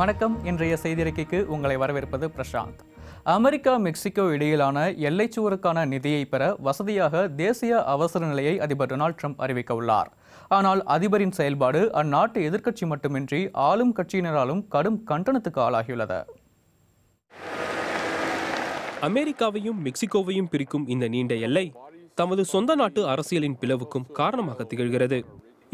வணக்கம் இன்றைய செய்தியறிக்கைக்கு உங்களை வரவேற்பது பிரசாந்த் அமெரிக்கா மெக்சிகோ இடையிலான எல்லைச்சுவருக்கான நிதியை பெற வசதியாக தேசிய அவசர நிலையை அதிபர் டொனால்ட் ட்ரம்ப் அறிவிக்க உள்ளார் ஆனால் அதிபரின் செயல்பாடு அந்நாட்டு எதிர்க்கட்சி மட்டுமின்றி ஆளும் கட்சியினராலும் கடும் கண்டனத்துக்கு ஆளாகியுள்ளது அமெரிக்காவையும் மெக்சிகோவையும் பிரிக்கும் இந்த நீண்ட எல்லை தமது சொந்த நாட்டு அரசியலின் பிளவுக்கும் காரணமாக திகழ்கிறது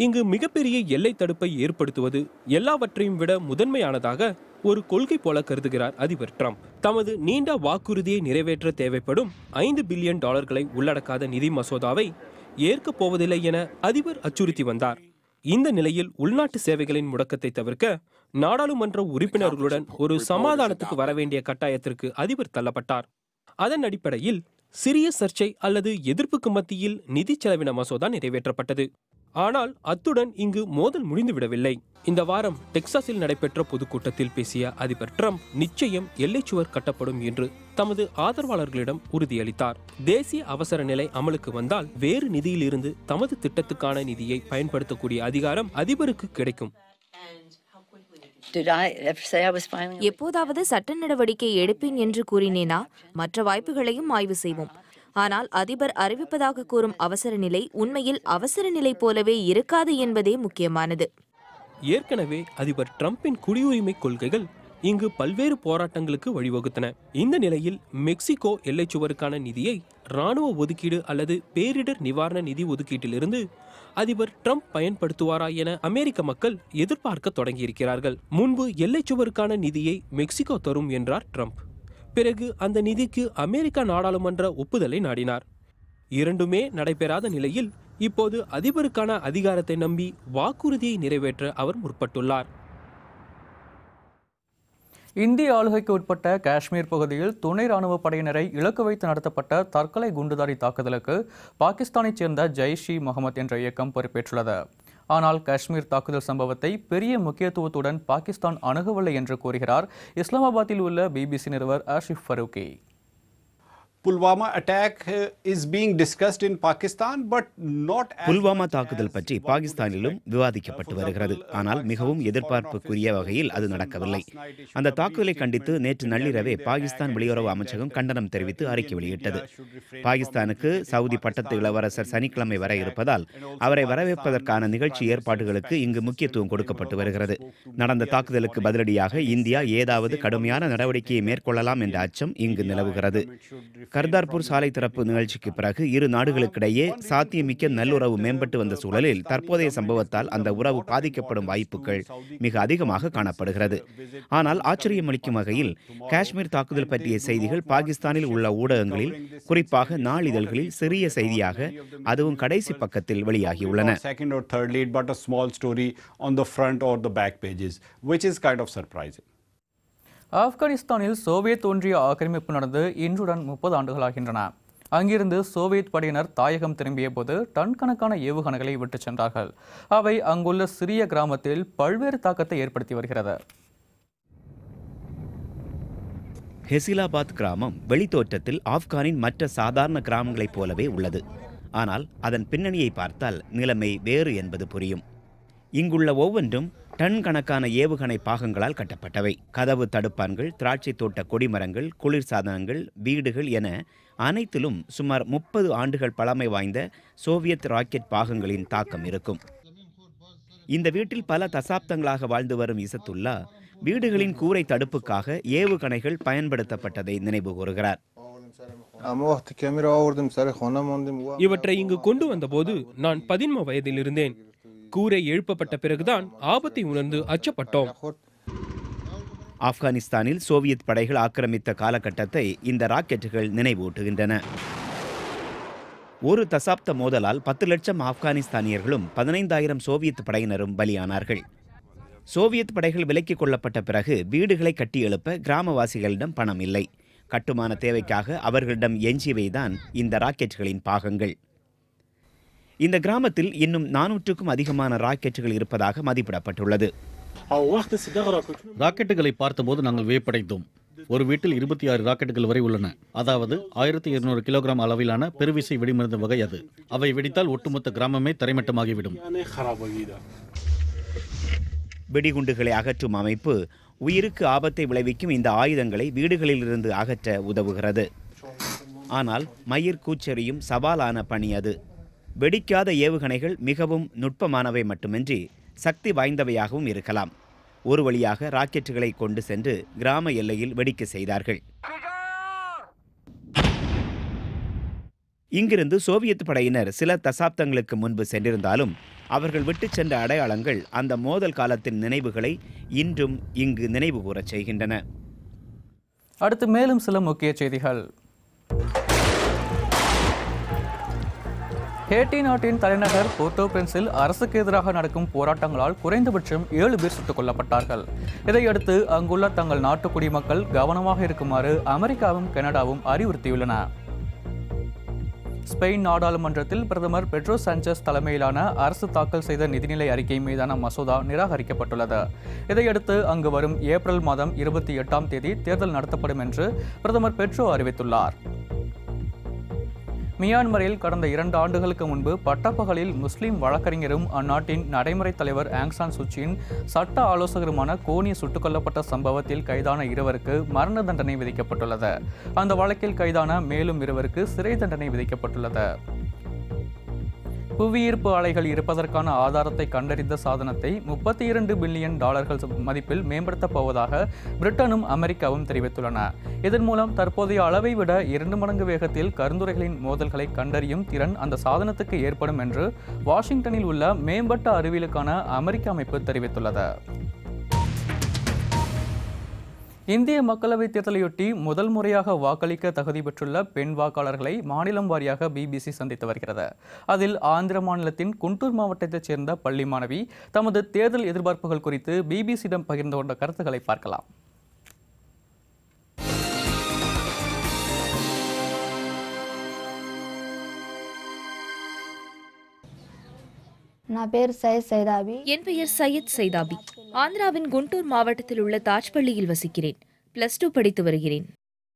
இங்கு மிகப்பெரிய எல்லை தடுப்பை ஏற்படுத்துவது எல்லாவற்றையும் விட முதன்மையானதாக ஒரு கொள்கை போல கருதுகிறார் அதிபர் ட்ரம்ப் தமது நீண்ட வாக்குறுதியை நிறைவேற்ற தேவைப்படும் ஐந்து பில்லியன் டாலர்களை உள்ளடக்காத நிதி மசோதாவை ஏற்கப் போவதில்லை என அதிபர் அச்சுறுத்தி வந்தார் இந்த நிலையில் உள்நாட்டு சேவைகளின் முடக்கத்தை தவிர்க்க நாடாளுமன்ற உறுப்பினர்களுடன் ஒரு சமாதானத்துக்கு வரவேண்டிய கட்டாயத்திற்கு அதிபர் தள்ளப்பட்டார் அதன் அடிப்படையில் சிறிய சர்ச்சை அல்லது எதிர்ப்புக்கு மத்தியில் நிதி செலவின மசோதா நிறைவேற்றப்பட்டது ஆனால் அத்துடன் இங்கு மோதல் முடிந்துவிடவில்லை இந்த வாரம் டெக்சாஸில் நடைபெற்ற பொதுக்கூட்டத்தில் பேசிய அதிபர் ட்ரம்ப் நிச்சயம் எல்லைச்சுவர் கட்டப்படும் என்று தமது ஆதரவாளர்களிடம் உறுதியளித்தார் தேசிய அவசர நிலை அமலுக்கு வந்தால் வேறு நிதியிலிருந்து தமது திட்டத்துக்கான நிதியை பயன்படுத்தக்கூடிய அதிகாரம் அதிபருக்கு கிடைக்கும் எப்போதாவது சட்ட நடவடிக்கை எடுப்பேன் என்று கூறினேனா மற்ற வாய்ப்புகளையும் ஆய்வு செய்வோம் ஆனால் அதிபர் அறிவிப்பதாக கூறும் அவசர நிலை உண்மையில் அவசர நிலை போலவே இருக்காது என்பதே முக்கியமானது ஏற்கனவே அதிபர் டிரம்பின் குடியுரிமை கொள்கைகள் இங்கு பல்வேறு போராட்டங்களுக்கு வழிவகுத்தன இந்த நிலையில் மெக்சிகோ எல்லைச்சுவருக்கான நிதியை இராணுவ ஒதுக்கீடு அல்லது பேரிடர் நிவாரண நிதி ஒதுக்கீட்டிலிருந்து அதிபர் ட்ரம்ப் பயன்படுத்துவாரா என அமெரிக்க மக்கள் எதிர்பார்க்க தொடங்கியிருக்கிறார்கள் முன்பு எல்லைச்சுவருக்கான நிதியை மெக்சிகோ தரும் என்றார் ட்ரம்ப் பிறகு அந்த நிதிக்கு அமெரிக்க நாடாளுமன்ற ஒப்புதலை நாடினார் இரண்டுமே நடைபெறாத நிலையில் இப்போது அதிபருக்கான அதிகாரத்தை நம்பி வாக்குறுதியை நிறைவேற்ற அவர் முற்பட்டுள்ளார் இந்திய ஆளுகைக்கு உட்பட்ட காஷ்மீர் பகுதியில் துணை ராணுவ படையினரை இலக்கு வைத்து நடத்தப்பட்ட தற்கொலை குண்டுதாரி தாக்குதலுக்கு பாகிஸ்தானைச் சேர்ந்த ஜெய்ஷி முகமது என்ற இயக்கம் பொறுப்பேற்றுள்ளது ஆனால் காஷ்மீர் தாக்குதல் சம்பவத்தை பெரிய முக்கியத்துவத்துடன் பாகிஸ்தான் அணுகவில்லை என்று கூறுகிறார் இஸ்லாமாபாத்தில் உள்ள பிபிசி நிறுவர் Asif Farooqui Pulwama attack is being discussed in Pakistan but not Pulwama தாக்குதல் பற்றி பாகிஸ்தானிலும் விவாதிக்கப்பட்டு வருகிறது uh, ஆனால் மிகவும் எதிர்பார்ப்புக்குரிய வகையில் அது நடக்கவில்லை அந்த தாக்குதலை கண்டித்து நேற்று நள்ளிரவே பாகிஸ்தான் வெளியுறவு அமைச்சகம் கண்டனம் தெரிவித்து அறிக்கை வெளியிட்டது பாகிஸ்தானுக்கு சவுதி பட்டத்து இளவரசர் சனிக்கிழமை வர இருப்பதால் அவரை வரவேற்பதற்கான நிகழ்ச்சி ஏற்பாடுகளுக்கு இங்கு முக்கியத்துவம் கொடுக்கப்பட்டு வருகிறது நடந்த தாக்குதலுக்கு பதிலடியாக இந்தியா ஏதாவது கடுமையான நடவடிக்கையை மேற்கொள்ளலாம் என்ற அச்சம் இங்கு நிலவுகிறது கர்தார்பூர் சாலை திறப்பு நிகழ்ச்சிக்கு பிறகு இரு நாடுகளுக்கிடையே சாத்தியமிக்க நல்லுறவு மேம்பட்டு வந்த சூழலில் தற்போதைய சம்பவத்தால் அந்த உறவு பாதிக்கப்படும் வாய்ப்புகள் மிக அதிகமாக காணப்படுகிறது ஆனால் ஆச்சரியமளிக்கும் வகையில் காஷ்மீர் தாக்குதல் பற்றிய செய்திகள் பாகிஸ்தானில் உள்ள ஊடகங்களில் குறிப்பாக நாளிதழ்களில் சிறிய செய்தியாக அதுவும் கடைசி பக்கத்தில் வெளியாகியுள்ளன which is kind of surprising. ஆப்கானிஸ்தானில் சோவியத் ஒன்றிய ஆக்கிரமிப்பு நடந்து இன்றுடன் முப்பது ஆண்டுகளாகின்றன அங்கிருந்து சோவியத் படையினர் தாயகம் திரும்பிய போது டன் கணக்கான ஏவுகணைகளை விட்டுச் சென்றார்கள் அவை அங்குள்ள சிறிய கிராமத்தில் பல்வேறு தாக்கத்தை ஏற்படுத்தி வருகிறது ஹெசிலாபாத் கிராமம் வெளித்தோற்றத்தில் ஆப்கானின் மற்ற சாதாரண கிராமங்களைப் போலவே உள்ளது ஆனால் அதன் பின்னணியை பார்த்தால் நிலைமை வேறு என்பது புரியும் இங்குள்ள ஒவ்வொன்றும் டன் கணக்கான ஏவுகணை பாகங்களால் கட்டப்பட்டவை கதவு தடுப்பான்கள் திராட்சை தோட்ட கொடிமரங்கள் குளிர்சாதனங்கள் வீடுகள் என அனைத்திலும் சுமார் முப்பது ஆண்டுகள் பழமை வாய்ந்த சோவியத் ராக்கெட் பாகங்களின் தாக்கம் இருக்கும் இந்த வீட்டில் பல தசாப்தங்களாக வாழ்ந்து வரும் இசத்துல்லா வீடுகளின் கூரை தடுப்புக்காக ஏவுகணைகள் பயன்படுத்தப்பட்டதை நினைவு கூறுகிறார் இவற்றை இங்கு கொண்டு வந்தபோது நான் பதின்ம வயதில் இருந்தேன் கூரை எழுப்பப்பட்ட பிறகுதான் ஆபத்தை உணர்ந்து அச்சப்பட்டோம் ஆப்கானிஸ்தானில் சோவியத் படைகள் ஆக்கிரமித்த காலகட்டத்தை இந்த ராக்கெட்டுகள் நினைவூட்டுகின்றன ஒரு தசாப்த மோதலால் பத்து லட்சம் ஆப்கானிஸ்தானியர்களும் பதினைந்தாயிரம் சோவியத் படையினரும் பலியானார்கள் சோவியத் படைகள் விலக்கிக் கொள்ளப்பட்ட பிறகு வீடுகளை கட்டி எழுப்ப கிராமவாசிகளிடம் பணம் இல்லை கட்டுமான தேவைக்காக அவர்களிடம் எஞ்சியவைதான் இந்த ராக்கெட்டுகளின் பாகங்கள் இந்த கிராமத்தில் இன்னும் நானூற்றுக்கும் அதிகமான ராக்கெட்டுகள் இருப்பதாக மதிப்பிடப்பட்டுள்ளது ராக்கெட்டுகளை பார்த்தபோது நாங்கள் வியப்படைந்தோம் ஒரு வீட்டில் இருபத்தி ஆறு ராக்கெட்டுகள் வரை உள்ளன அதாவது ஆயிரத்தி இருநூறு கிலோகிராம் அளவிலான பெருவிசை வெடிமருந்து வகை அது அவை வெடித்தால் ஒட்டுமொத்த கிராமமே தரைமட்டமாகிவிடும் வெடிகுண்டுகளை அகற்றும் அமைப்பு உயிருக்கு ஆபத்தை விளைவிக்கும் இந்த ஆயுதங்களை வீடுகளிலிருந்து அகற்ற உதவுகிறது ஆனால் மயிர் கூச்செறியும் சவாலான பணி அது வெடிக்காத ஏவுகணைகள் மிகவும் நுட்பமானவை மட்டுமின்றி சக்தி வாய்ந்தவையாகவும் இருக்கலாம் ஒரு வழியாக ராக்கெட்டுகளை கொண்டு சென்று கிராம எல்லையில் வெடிக்க செய்தார்கள் இங்கிருந்து சோவியத் படையினர் சில தசாப்தங்களுக்கு முன்பு சென்றிருந்தாலும் அவர்கள் விட்டு சென்ற அடையாளங்கள் அந்த மோதல் காலத்தின் நினைவுகளை இன்றும் இங்கு நினைவு கூறச் செய்கின்றன அடுத்து மேலும் சில முக்கிய செய்திகள் ஹேட்டி நாட்டின் தலைநகர் போர்ட்டோ பிரின்ஸில் அரசுக்கு எதிராக நடக்கும் போராட்டங்களால் குறைந்தபட்சம் ஏழு பேர் சுட்டுக் கொல்லப்பட்டார்கள் இதையடுத்து அங்குள்ள தங்கள் நாட்டு குடிமக்கள் கவனமாக இருக்குமாறு அமெரிக்காவும் கனடாவும் அறிவுறுத்தியுள்ளன ஸ்பெயின் நாடாளுமன்றத்தில் பிரதமர் பெட்ரோ சான்சஸ் தலைமையிலான அரசு தாக்கல் செய்த நிதிநிலை அறிக்கை மீதான மசோதா நிராகரிக்கப்பட்டுள்ளது இதையடுத்து அங்கு வரும் ஏப்ரல் மாதம் இருபத்தி எட்டாம் தேதி தேர்தல் நடத்தப்படும் என்று பிரதமர் பெட்ரோ அறிவித்துள்ளார் மியான்மரில் கடந்த இரண்டு ஆண்டுகளுக்கு முன்பு பட்டப்பகலில் முஸ்லிம் வழக்கறிஞரும் அந்நாட்டின் நடைமுறை தலைவர் ஆங்சான் சுச்சியின் சட்ட ஆலோசகருமான கோனி சுட்டுக் கொல்லப்பட்ட சம்பவத்தில் கைதான இருவருக்கு மரண தண்டனை விதிக்கப்பட்டுள்ளது அந்த வழக்கில் கைதான மேலும் இருவருக்கு சிறை தண்டனை விதிக்கப்பட்டுள்ளது புவியீர்ப்பு ஆலைகள் இருப்பதற்கான ஆதாரத்தை கண்டறிந்த சாதனத்தை முப்பத்தி இரண்டு பில்லியன் டாலர்கள் மதிப்பில் மேம்படுத்தப் போவதாக பிரிட்டனும் அமெரிக்காவும் தெரிவித்துள்ளன இதன் மூலம் தற்போதைய அளவை விட இரண்டு மடங்கு வேகத்தில் கருந்துரைகளின் மோதல்களை கண்டறியும் திறன் அந்த சாதனத்துக்கு ஏற்படும் என்று வாஷிங்டனில் உள்ள மேம்பட்ட அறிவியலுக்கான அமெரிக்க அமைப்பு தெரிவித்துள்ளது இந்திய மக்களவைத் தேர்தலையொட்டி முதல் முறையாக வாக்களிக்க தகுதி பெற்றுள்ள பெண் வாக்காளர்களை மாநிலம் வாரியாக பிபிசி சந்தித்து வருகிறது அதில் ஆந்திர மாநிலத்தின் குண்டூர் மாவட்டத்தைச் சேர்ந்த பள்ளி மாணவி தமது தேர்தல் எதிர்பார்ப்புகள் குறித்து பிபிசியிடம் பகிர்ந்து கொண்ட கருத்துக்களை பார்க்கலாம் நான் பேர் சையத் சைதாபி என் பெயர் சையத் சைதாபி ஆந்திராவின் குண்டூர் மாவட்டத்தில் உள்ள தாஜ்பள்ளியில் வசிக்கிறேன் பிளஸ் டூ படித்து வருகிறேன்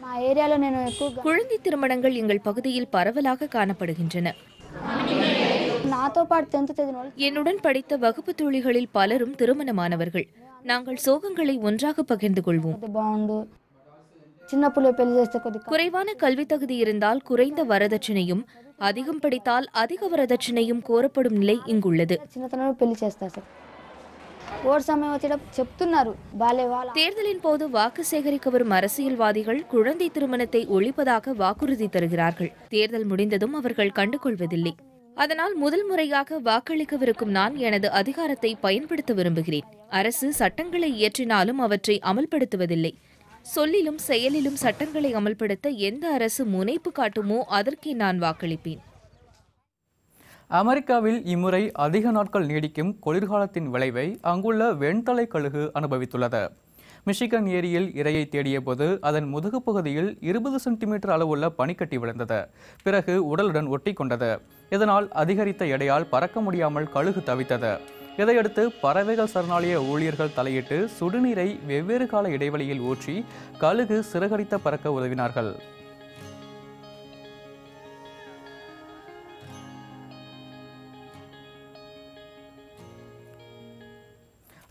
நான் ஏரியாவில் குழந்தை திருமணங்கள் எங்கள் பகுதியில் பரவலாக காணப்படுகின்றன నాతో పాటు టెన్త్ என்னுடன் படித்த வகுப்பு தோழிகளில் பலரும் திருமணமானவர்கள் நாங்கள் சோகங்களை ஒன்றாக பகிர்ந்து கொள்வோம் అది குறைவான கல்வி தகுதி இருந்தால் குறைந்த வரதட்சணையும் அதிகம் படித்தால் அதிக வரதட்சணையும் கோரப்படும் நிலை இங்குள்ளது தேர்தலின் போது வாக்கு சேகரிக்க வரும் அரசியல்வாதிகள் குழந்தை திருமணத்தை ஒழிப்பதாக வாக்குறுதி தருகிறார்கள் தேர்தல் முடிந்ததும் அவர்கள் கண்டுகொள்வதில்லை அதனால் முதல் முறையாக வாக்களிக்கவிருக்கும் நான் எனது அதிகாரத்தை பயன்படுத்த விரும்புகிறேன் அரசு சட்டங்களை இயற்றினாலும் அவற்றை அமல்படுத்துவதில்லை சொல்லிலும் செயலிலும் சட்டங்களை அமல்படுத்த எந்த அரசு முனைப்பு காட்டுமோ அதற்கே நான் வாக்களிப்பேன் அமெரிக்காவில் இம்முறை அதிக நாட்கள் நீடிக்கும் குளிர்காலத்தின் விளைவை அங்குள்ள வெண்தலை கழுகு அனுபவித்துள்ளது மிஷிகன் ஏரியில் இரையை தேடியபோது அதன் முதுகு பகுதியில் இருபது சென்டிமீட்டர் அளவுள்ள பனிக்கட்டி விழுந்தது பிறகு உடலுடன் ஒட்டி கொண்டது இதனால் அதிகரித்த எடையால் பறக்க முடியாமல் கழுகு தவித்தது இதையடுத்து பறவைகள் சரணாலய ஊழியர்கள் தலையிட்டு சுடுநீரை வெவ்வேறு கால இடைவெளியில் ஊற்றி கழுகு சிறகடித்த பறக்க உதவினார்கள்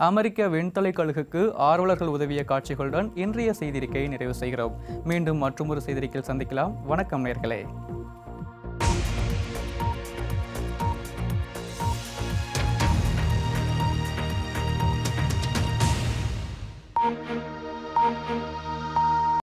அமெரிக்க விண்தலை கழுகுக்கு ஆர்வலர்கள் உதவிய காட்சிகளுடன் இன்றைய செய்திருக்கையை நிறைவு செய்கிறோம் மீண்டும் மற்றொரு செய்திருக்கையில் சந்திக்கலாம் வணக்கம் நேர்களே